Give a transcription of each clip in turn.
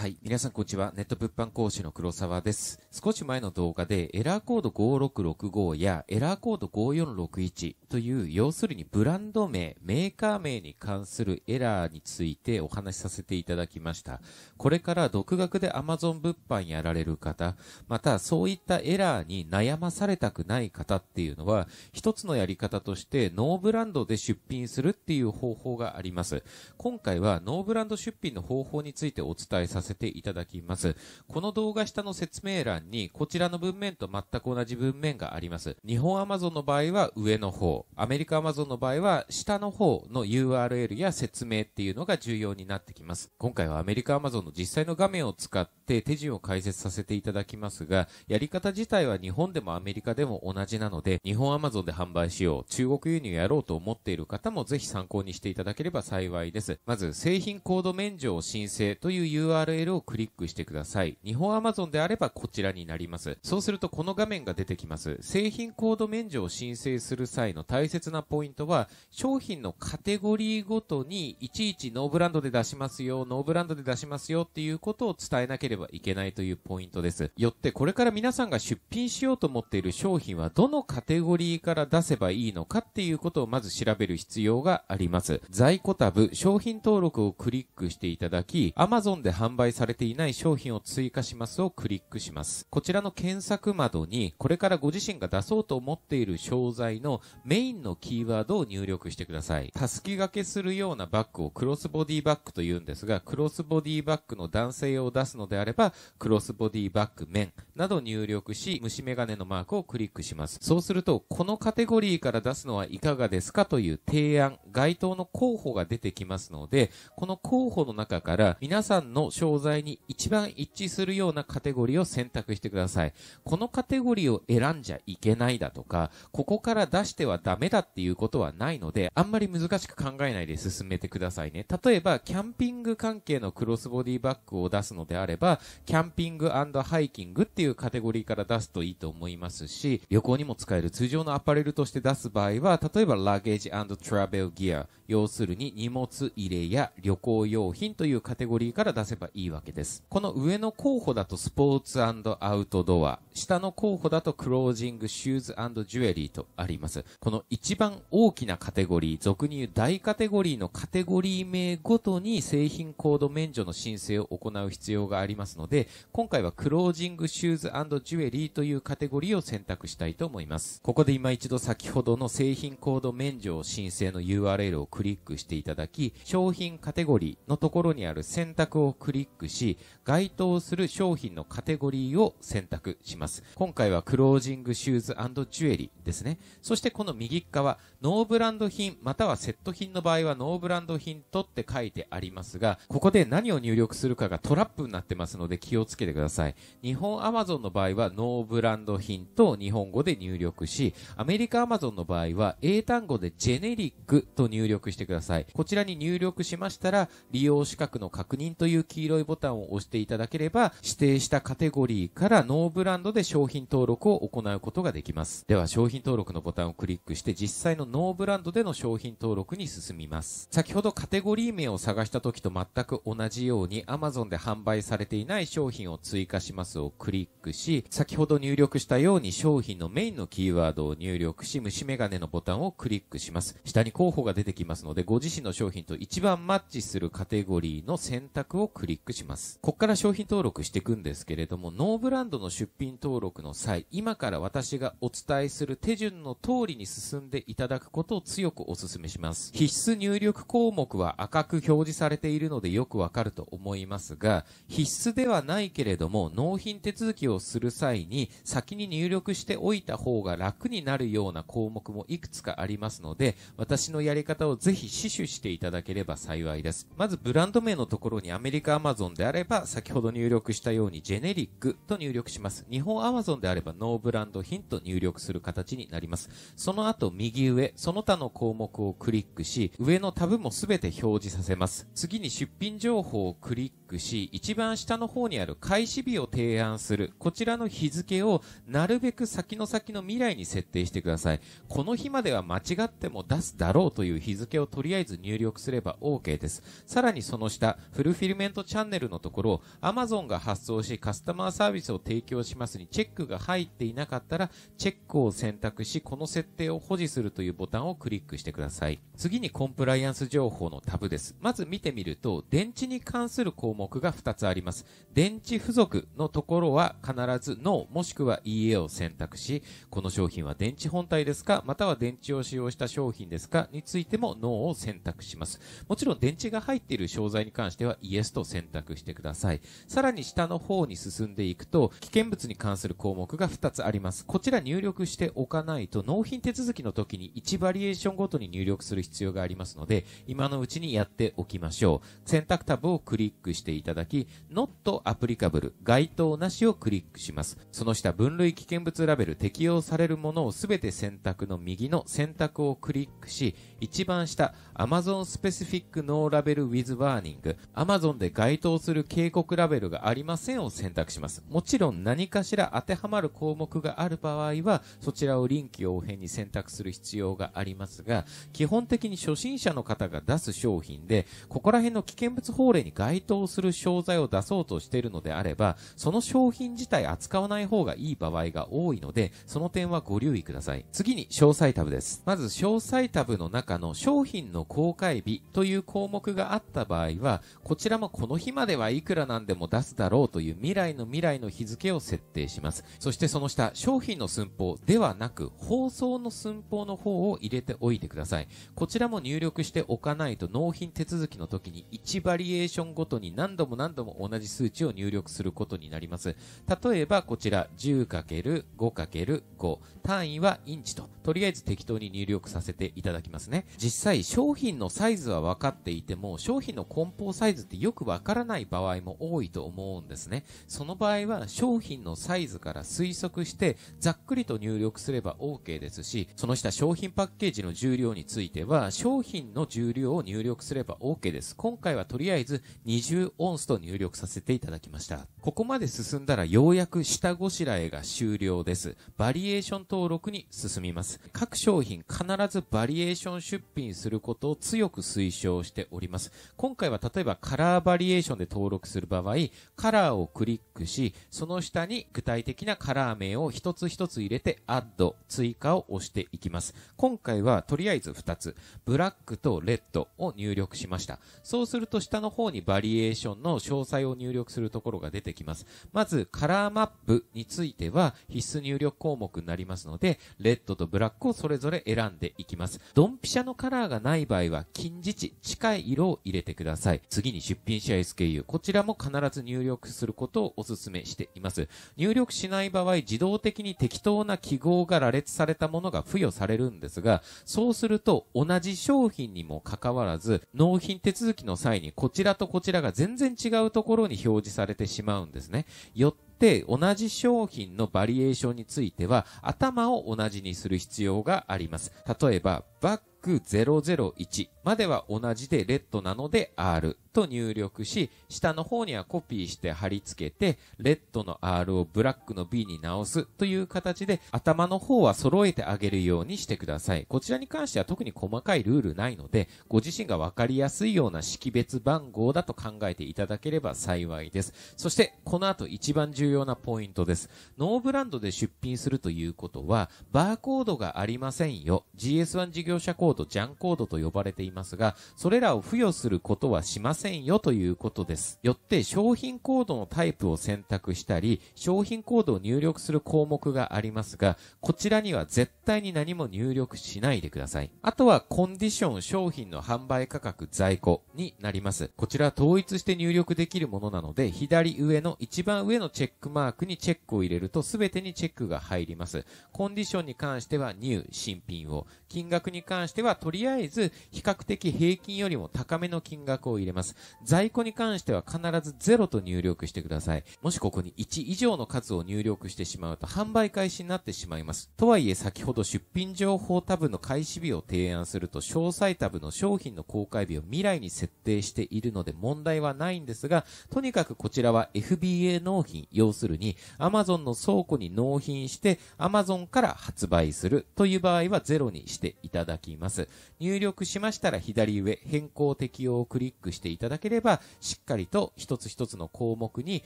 はい。皆さん、こんにちは。ネット物販講師の黒沢です。少し前の動画で、エラーコード5665やエラーコード5461という、要するにブランド名、メーカー名に関するエラーについてお話しさせていただきました。これから独学で Amazon 物販やられる方、またそういったエラーに悩まされたくない方っていうのは、一つのやり方として、ノーブランドで出品するっていう方法があります。今回は、ノーブランド出品の方法についてお伝えさせせていただきます。この動画下の説明欄にこちらの文面と全く同じ文面があります。日本アマゾンの場合は上の方、アメリカ Amazon の場合は下の方の URL や説明っていうのが重要になってきます。今回はアメリカ Amazon の実際の画面を使って手順を解説させていただきますが、やり方自体は日本でもアメリカでも同じなので、日本アマゾンで販売しよう、中国輸入やろうと思っている方もぜひ参考にしていただければ幸いです。まず、製品コード免除を申請という URL ールをクリックしてください。日本アマゾンであればこちらになります。そうするとこの画面が出てきます。製品コード免除を申請する際の大切なポイントは、商品のカテゴリーごとにいちいちノーブランドで出しますよ、ノーブランドで出しますよっていうことを伝えなければいけないというポイントです。よってこれから皆さんが出品しようと思っている商品はどのカテゴリーから出せばいいのかっていうことをまず調べる必要があります。在庫タブ、商品登録をクリックしていただき、Amazon で販売売されていない商品を追加しますをクリックします。こちらの検索窓に、これからご自身が出そうと思っている商材のメインのキーワードを入力してください。たすき掛けするようなバッグをクロスボディバッグと言うんですが、クロスボディバッグの男性用を出すのであれば、クロスボディバッグ面など入力し、虫眼鏡のマークをクリックします。そうすると、このカテゴリーから出すのはいかがですかという提案、該当の候補が出てきますので、この候補の中から皆さんの商材に一番一致するようなカテゴリーを選択してください。このカテゴリーを選んじゃいけないだとか、ここから出してはダメだっていうことはないので、あんまり難しく考えないで進めてくださいね。例えば、キャンピング関係のクロスボディバッグを出すのであれば、キャンピングハイキングっていうカテゴリーから出すといいと思いますし、旅行にも使える通常のアパレルとして出す場合は、例えばラゲージトラベルギア、要するに荷物入れや旅行用品というカテゴリーから出せばいいわけです。この上の候補だとスポーツアウトドア、下の候補だとクロージング、シューズジュエリーとあります。この一番大きなカテゴリー、俗に言う大カテゴリーのカテゴリー名ごとに製品コード免除の申請を行う必要がありますので、今回はクロージング、シューズジュエリーというカテゴリーを選択したいと思います。ここで今一度先ほどの製品コード免除申請の URL をクリックしていただき、商品カテゴリーのところにある選択をクリッククし、該当する商品のカテゴリーを選択します。今回はクロージングシューズジュエリーですね。そしてこの右側、ノーブランド品またはセット品の場合はノーブランド品とって書いてありますが、ここで何を入力するかがトラップになってますので気をつけてください。日本アマゾンの場合はノーブランド品と日本語で入力し、アメリカアマゾンの場合は英単語でジェネリックと入力してください。こちらに入力しましたら、利用資格の確認という黄色いボタンを押していただければ、指定したカテゴリーからノーブランドで商品登録を行うことができます。では、商品登録のボタンをクリックして、実際のノーブランドでの商品登録に進みます。先ほどカテゴリー名を探した時と全く同じように、Amazon で販売されていない商品を追加しますをクリックし、先ほど入力したように商品のメインのキーワードを入力し、虫眼鏡のボタンをクリックします。下に候補が出てきますので、ご自身の商品と一番マッチするカテゴリーの選択をクリックします。します。ここから商品登録していくんですけれども、ノーブランドの出品登録の際、今から私がお伝えする手順の通りに進んでいただくことを強くお勧めします。必須入力項目は赤く表示されているのでよくわかると思いますが、必須ではないけれども、納品手続きをする際に先に入力しておいた方が楽になるような項目もいくつかありますので、私のやり方をぜひ死守していただければ幸いです。まずブランド名のところにアメリカアマゾン Amazon であれば、先ほど入力したようにジェネリックと入力します。日本 Amazon であれば、ノーブランド品と入力する形になります。その後、右上、その他の項目をクリックし、上のタブもすべて表示させます。次に出品情報をクリッククし、一番下の方にある開始日を提案する。こちらの日付をなるべく先の先の未来に設定してください。この日までは間違っても出すだろうという日付をとりあえず入力すれば OK です。さらにその下、フルフィルメントチャンネルのところ、Amazon が発送しカスタマーサービスを提供しますにチェックが入っていなかったら、チェックを選択し、この設定を保持するというボタンをクリックしてください。次にコンプライアンス情報のタブです。まず見てみると、電池に関する項目目が2つあります。電池付属のところは必ず NO もしくは EA を選択し、この商品は電池本体ですか、または電池を使用した商品ですかについても NO を選択します。もちろん電池が入っている商材に関しては Yes と選択してください。さらに下の方に進んでいくと、危険物に関する項目が2つあります。こちら入力しておかないと納品手続きの時に1バリエーションごとに入力する必要がありますので、今のうちにやっておきましょう。選択タブをクリックしてしていただき、Not Applicable 該当なしをクリックします。その下、分類危険物ラベル適用されるものをすべて選択の右の選択をクリックし、一番下、Amazon Specific No Label with Warning Amazon で該当する警告ラベルがありませんを選択します。もちろん何かしら当てはまる項目がある場合は、そちらを臨機応変に選択する必要がありますが、基本的に初心者の方が出す商品で、ここら辺の危険物法令に該当するする商材を出そうとしているのであれば、その商品自体扱わない方がいい場合が多いので、その点はご留意ください。次に、詳細タブです。まず、詳細タブの中の商品の公開日という項目があった場合は、こちらもこの日まではいくらなんでも出すだろうという未来の未来の日付を設定します。そしてその下、商品の寸法ではなく、放送の寸法の方を入れておいてください。こちらも入力しておかないと納品手続きの時に1バリエーションごとに何何度も何度も同じ数値を入力することになります。例えばこちら 10×5×5 単位はインチと、とりあえず適当に入力させていただきますね。実際商品のサイズは分かっていても商品の梱包サイズってよく分からない場合も多いと思うんですね。その場合は商品のサイズから推測してざっくりと入力すれば OK ですし、その下商品パッケージの重量については商品の重量を入力すれば OK です。今回はとりあえず20オンスと入力させていただきました。ここまで進んだらようやく下ごしらえが終了です。バリエーション登録に進みます。各商品必ずバリエーション出品することを強く推奨しております。今回は例えばカラーバリエーションで登録する場合、カラーをクリックし、その下に具体的なカラー名を一つ一つ入れて、アッド、追加を押していきます。今回はとりあえず2つ、ブラックとレッドを入力しました。そうすると下の方にバリエーションションの詳細を入力するところが出てきます。まず、カラーマップについては必須入力項目になりますので、レッドとブラックをそれぞれ選んでいきます。ドンピシャのカラーがない場合は、近似値、近い色を入れてください。次に出品し SKU、こちらも必ず入力することをお勧めしています。入力しない場合、自動的に適当な記号が羅列されたものが付与されるんですが、そうすると同じ商品にもかかわらず、納品手続きの際にこちらとこちらが全全然違うところに表示されてしまうんですね。よって同じ商品のバリエーションについては頭を同じにする必要があります。例えば、バッ001までは同じでレッドなので R と入力し、下の方にはコピーして貼り付けて、レッドの R をブラックの B に直すという形で、頭の方は揃えてあげるようにしてください。こちらに関しては特に細かいルールないので、ご自身がわかりやすいような識別番号だと考えていただければ幸いです。そして、この後一番重要なポイントです。ノーブランドで出品するということは、バーコードがありませんよ。GS1 事業者コーコード、ジャンコードと呼ばれていますが、それらを付与することはしませんよということです。よって商品コードのタイプを選択したり、商品コードを入力する項目がありますが、こちらには絶対に何も入力しないでください。あとはコンディション商品の販売価格在庫になります。こちら統一して入力できるものなので、左上の一番上のチェックマークにチェックを入れると全てにチェックが入ります。コンディションに関しては new 新品を、金額に関してしては、とりあえず、比較的平均よりも高めの金額を入れます。在庫に関しては必ず0と入力してください。もしここに1以上の数を入力してしまうと、販売開始になってしまいます。とはいえ、先ほど出品情報タブの開始日を提案すると、詳細タブの商品の公開日を未来に設定しているので問題はないんですが、とにかくこちらは FBA 納品、要するに Amazon の倉庫に納品して Amazon から発売するという場合は0にしていただきます。ます。入力しましたら左上、変更適用をクリックしていただければ、しっかりと一つ一つの項目に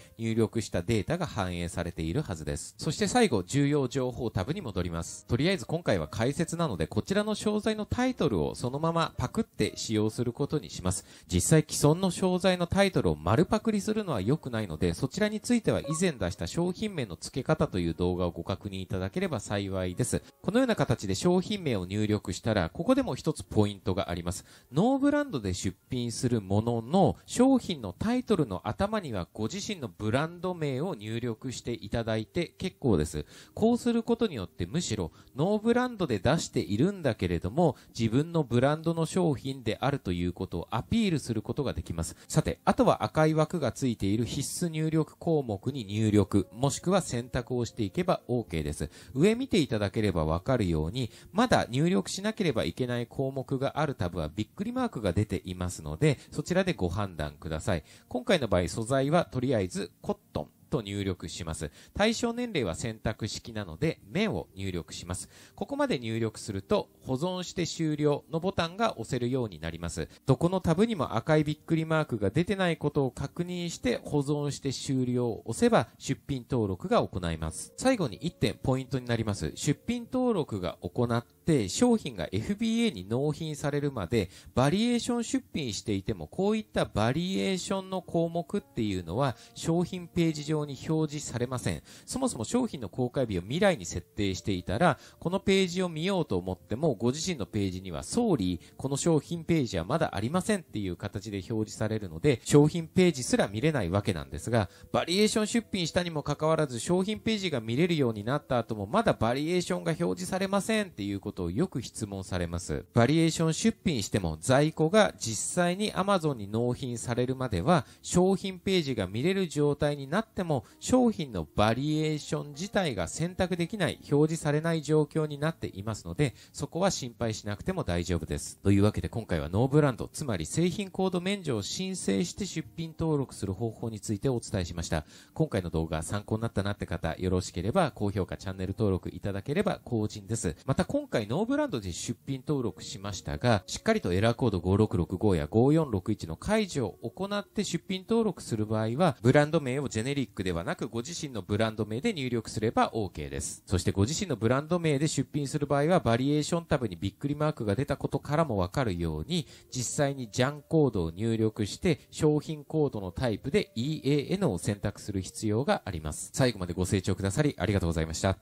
入力したデータが反映されているはずです。そして最後、重要情報タブに戻ります。とりあえず今回は解説なので、こちらの詳細のタイトルをそのままパクって使用することにします。実際既存の商材のタイトルを丸パクリするのは良くないので、そちらについては以前出した商品名の付け方という動画をご確認いただければ幸いです。このような形で商品名を入力したら、こここでも一つポイントがあります。ノーブランドで出品するものの商品のタイトルの頭にはご自身のブランド名を入力していただいて結構です。こうすることによってむしろノーブランドで出しているんだけれども自分のブランドの商品であるということをアピールすることができます。さて、あとは赤い枠がついている必須入力項目に入力、もしくは選択をしていけば OK です。上見ていただければわかるように、まだ入力しなければいけけない項目があるタブはびっくりマークが出ていますので、そちらでご判断ください。今回の場合、素材はとりあえずコットン。と入力します。対象年齢は選択式なので、面を入力します。ここまで入力すると、保存して終了のボタンが押せるようになります。どこのタブにも赤いびっくりマークが出てないことを確認して、保存して終了を押せば、出品登録が行います。最後に1点ポイントになります。出品登録が行っで、商品が FBA に納品されるまでバリエーション出品していてもこういったバリエーションの項目っていうのは商品ページ上に表示されません。そもそも商品の公開日を未来に設定していたらこのページを見ようと思ってもご自身のページには総理この商品ページはまだありませんっていう形で表示されるので商品ページすら見れないわけなんですがバリエーション出品したにもかかわらず商品ページが見れるようになった後もまだバリエーションが表示されませんっていうことことをよく質問されます。バリエーション出品しても在庫が実際に Amazon に納品されるまでは商品ページが見れる状態になっても商品のバリエーション自体が選択できない、表示されない状況になっていますので、そこは心配しなくても大丈夫です。というわけで今回はノーブランド、つまり製品コード免除を申請して出品登録する方法についてお伝えしました。今回の動画参考になったなって方、よろしければ高評価、チャンネル登録いただければ幸甚です。また今回回ノーブランドで出品登録しましたが、しっかりとエラーコード5665や5461の解除を行って出品登録する場合は、ブランド名をジェネリックではなくご自身のブランド名で入力すれば OK です。そしてご自身のブランド名で出品する場合は、バリエーションタブにびっくりマークが出たことからもわかるように、実際にジャンコードを入力して、商品コードのタイプで EAN を選択する必要があります。最後までご清聴くださりありがとうございました。